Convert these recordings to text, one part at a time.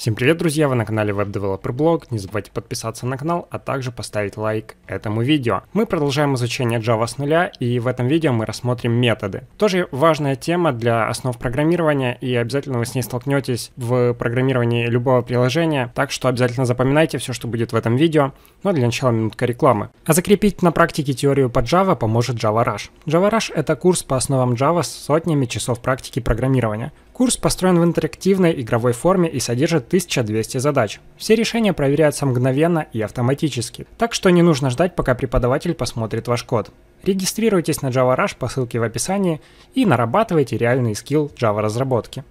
Всем привет, друзья! Вы на канале Web Developer Blog. Не забывайте подписаться на канал, а также поставить лайк этому видео. Мы продолжаем изучение Java с нуля, и в этом видео мы рассмотрим методы. Тоже важная тема для основ программирования, и обязательно вы с ней столкнетесь в программировании любого приложения, так что обязательно запоминайте все, что будет в этом видео. Но для начала минутка рекламы. А закрепить на практике теорию по Java поможет Java Rush. Java Rush — это курс по основам Java с сотнями часов практики программирования. Курс построен в интерактивной игровой форме и содержит 1200 задач. Все решения проверяются мгновенно и автоматически, так что не нужно ждать, пока преподаватель посмотрит ваш код. Регистрируйтесь на Java Rush по ссылке в описании и нарабатывайте реальный скилл Java разработки.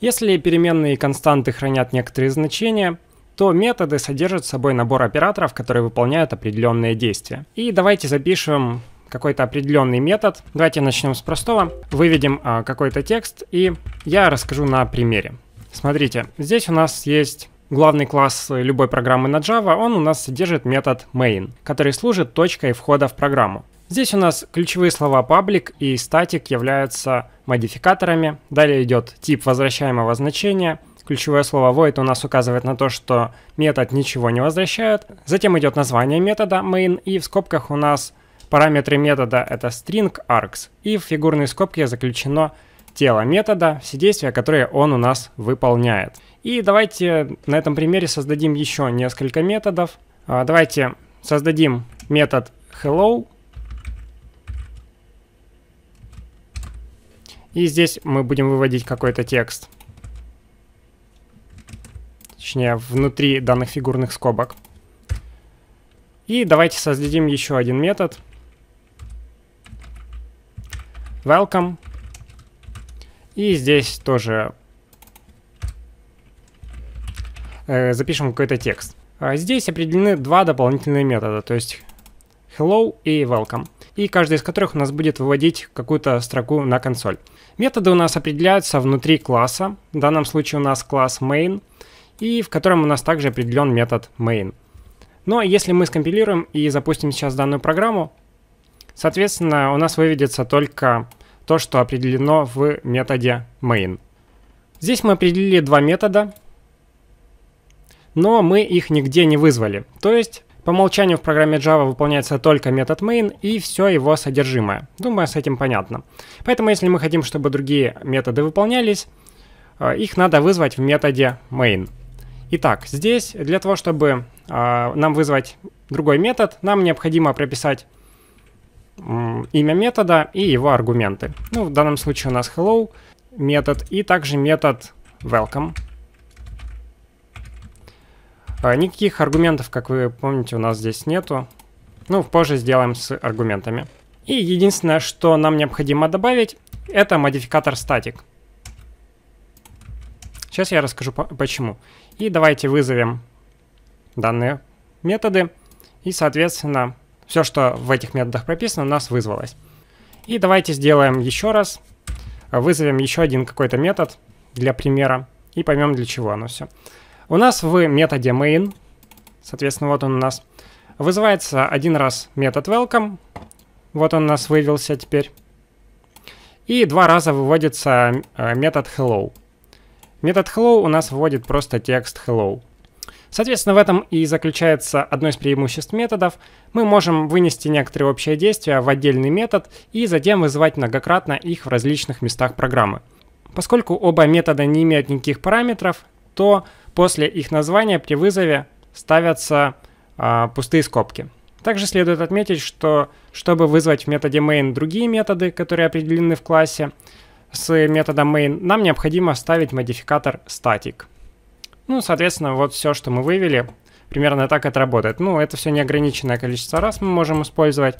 Если переменные и константы хранят некоторые значения, то методы содержат в собой набор операторов, которые выполняют определенные действия. И давайте запишем какой-то определенный метод. Давайте начнем с простого. Выведем а, какой-то текст, и я расскажу на примере. Смотрите, здесь у нас есть главный класс любой программы на Java, он у нас содержит метод main, который служит точкой входа в программу. Здесь у нас ключевые слова public и static являются модификаторами. Далее идет тип возвращаемого значения. Ключевое слово void у нас указывает на то, что метод ничего не возвращает. Затем идет название метода main и в скобках у нас параметры метода это string args и в фигурные скобки заключено тела метода, все действия, которые он у нас выполняет. И давайте на этом примере создадим еще несколько методов. А, давайте создадим метод hello. И здесь мы будем выводить какой-то текст. Точнее, внутри данных фигурных скобок. И давайте создадим еще один метод. Welcome и здесь тоже э, запишем какой-то текст. А, здесь определены два дополнительные метода, то есть hello и welcome, и каждый из которых у нас будет выводить какую-то строку на консоль. Методы у нас определяются внутри класса, в данном случае у нас класс main, и в котором у нас также определен метод main. Но если мы скомпилируем и запустим сейчас данную программу, соответственно, у нас выведется только то, что определено в методе main. Здесь мы определили два метода, но мы их нигде не вызвали. То есть по умолчанию в программе Java выполняется только метод main и все его содержимое. Думаю, с этим понятно. Поэтому, если мы хотим, чтобы другие методы выполнялись, э, их надо вызвать в методе main. Итак, здесь для того, чтобы э, нам вызвать другой метод, нам необходимо прописать имя метода и его аргументы. Ну, в данном случае у нас hello метод и также метод welcome. А, никаких аргументов, как вы помните, у нас здесь нету. Ну, позже сделаем с аргументами. И единственное, что нам необходимо добавить, это модификатор static. Сейчас я расскажу почему. И давайте вызовем данные методы. И, соответственно, все, что в этих методах прописано, у нас вызвалось. И давайте сделаем еще раз. Вызовем еще один какой-то метод для примера и поймем, для чего оно все. У нас в методе main, соответственно, вот он у нас, вызывается один раз метод welcome, вот он у нас вывелся теперь, и два раза выводится э, метод hello. Метод hello у нас выводит просто текст hello. Соответственно, в этом и заключается одно из преимуществ методов. Мы можем вынести некоторые общие действия в отдельный метод и затем вызывать многократно их в различных местах программы. Поскольку оба метода не имеют никаких параметров, то после их названия при вызове ставятся э, пустые скобки. Также следует отметить, что чтобы вызвать в методе main другие методы, которые определены в классе, с методом main нам необходимо ставить модификатор static. Ну, соответственно, вот все, что мы вывели, примерно так это работает. Ну, это все неограниченное количество раз мы можем использовать.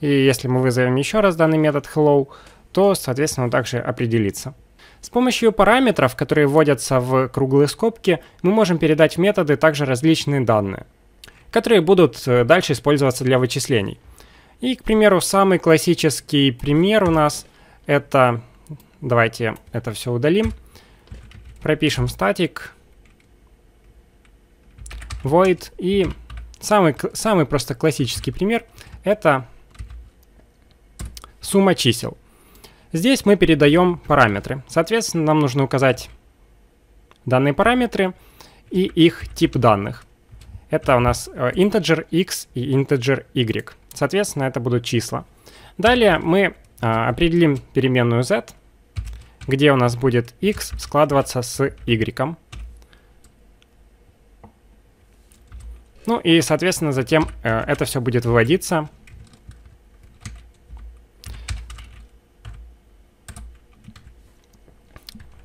И если мы вызовем еще раз данный метод hello, то, соответственно, он также определится. С помощью параметров, которые вводятся в круглые скобки, мы можем передать в методы также различные данные, которые будут э, дальше использоваться для вычислений. И, к примеру, самый классический пример у нас это... Давайте это все удалим. Пропишем статик void. И самый, самый просто классический пример — это сумма чисел. Здесь мы передаем параметры. Соответственно, нам нужно указать данные параметры и их тип данных. Это у нас э, integer x и integer y. Соответственно, это будут числа. Далее мы э, определим переменную z, где у нас будет x складываться с y. Ну и, соответственно, затем э, это все будет выводиться.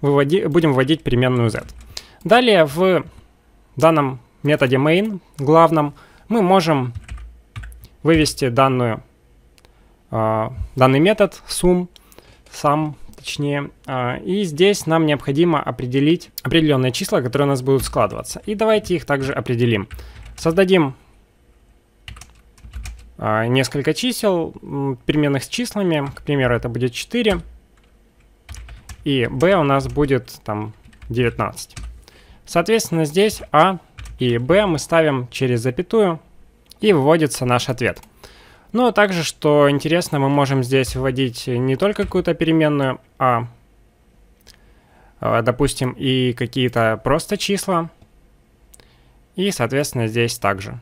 Выводи, будем вводить переменную z. Далее в данном методе main, главном, мы можем вывести данную, э, данный метод, sum, сам точнее. Э, и здесь нам необходимо определить определенные числа, которые у нас будут складываться. И давайте их также определим. Создадим а, несколько чисел, переменных с числами. К примеру, это будет 4. И b у нас будет там 19. Соответственно, здесь a а и b мы ставим через запятую, и выводится наш ответ. Ну а также, что интересно, мы можем здесь вводить не только какую-то переменную, а, а допустим, и какие-то просто числа. И, соответственно, здесь также.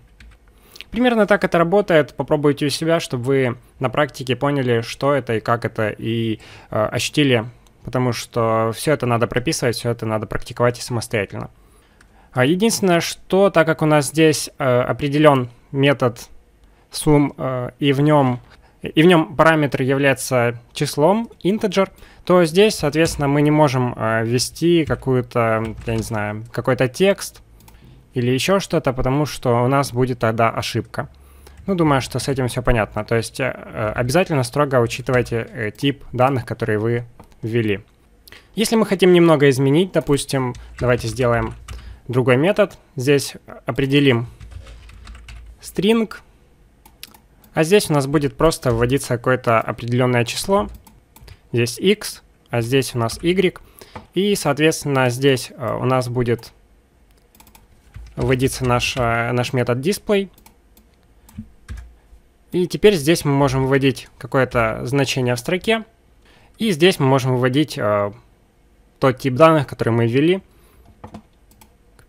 Примерно так это работает. Попробуйте у себя, чтобы вы на практике поняли, что это и как это, и э, ощутили, потому что все это надо прописывать, все это надо практиковать самостоятельно. А единственное, что так как у нас здесь э, определен метод sum э, и в нем и в нем параметр является числом integer, то здесь, соответственно, мы не можем э, ввести какую-то, я не знаю, какой-то текст, или еще что-то, потому что у нас будет тогда ошибка. Ну, думаю, что с этим все понятно. То есть э, э, обязательно строго учитывайте э, тип данных, которые вы ввели. Если мы хотим немного изменить, допустим, давайте сделаем другой метод. Здесь определим string, а здесь у нас будет просто вводиться какое-то определенное число. Здесь x, а здесь у нас y. И, соответственно, здесь у нас будет вводится наш, э, наш метод display. И теперь здесь мы можем вводить какое-то значение в строке. И здесь мы можем вводить э, тот тип данных, который мы ввели.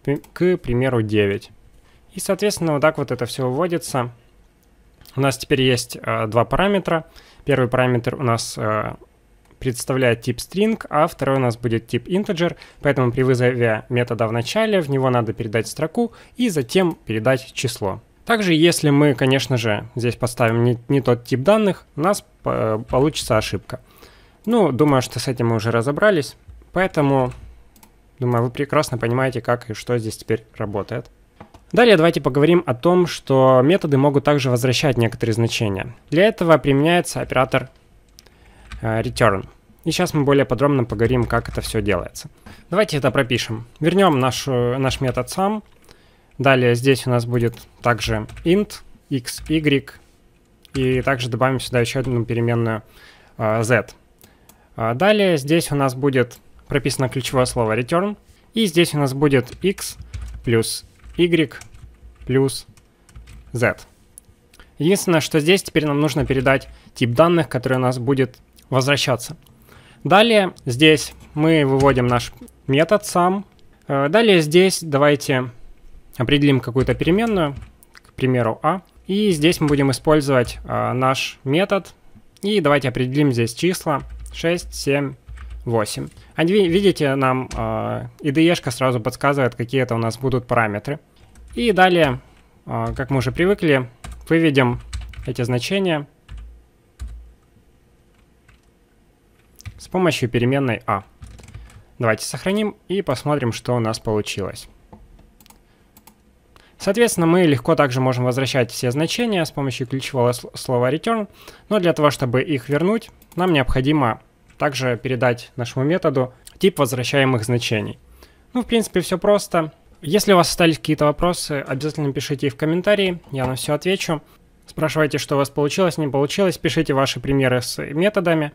К, к примеру, 9. И, соответственно, вот так вот это все выводится. У нас теперь есть э, два параметра. Первый параметр у нас э, представляет тип string, а второй у нас будет тип integer, поэтому при вызове метода в начале в него надо передать строку и затем передать число. Также, если мы, конечно же, здесь поставим не, не тот тип данных, у нас э, получится ошибка. Ну, думаю, что с этим мы уже разобрались, поэтому, думаю, вы прекрасно понимаете, как и что здесь теперь работает. Далее давайте поговорим о том, что методы могут также возвращать некоторые значения. Для этого применяется оператор Э, return. И сейчас мы более подробно поговорим, как это все делается. Давайте это пропишем. Вернем нашу, э, наш метод сам. Далее здесь у нас будет также int, x, y. И также добавим сюда еще одну переменную э, z. А далее здесь у нас будет прописано ключевое слово return. И здесь у нас будет x плюс y плюс z. Единственное, что здесь теперь нам нужно передать тип данных, который у нас будет возвращаться. Далее здесь мы выводим наш метод сам. Э, далее здесь давайте определим какую-то переменную, к примеру, а. И здесь мы будем использовать э, наш метод. И давайте определим здесь числа 6, 7, 8. видите, нам э, IDE сразу подсказывает, какие это у нас будут параметры. И далее, э, как мы уже привыкли, выведем эти значения с помощью переменной А. Давайте сохраним и посмотрим, что у нас получилось. Соответственно, мы легко также можем возвращать все значения с помощью ключевого слова return, но для того, чтобы их вернуть, нам необходимо также передать нашему методу тип возвращаемых значений. Ну, в принципе, все просто. Если у вас остались какие-то вопросы, обязательно пишите их в комментарии, я на все отвечу. Спрашивайте, что у вас получилось, не получилось, пишите ваши примеры с методами.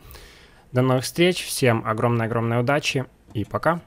До новых встреч, всем огромной-огромной удачи и пока!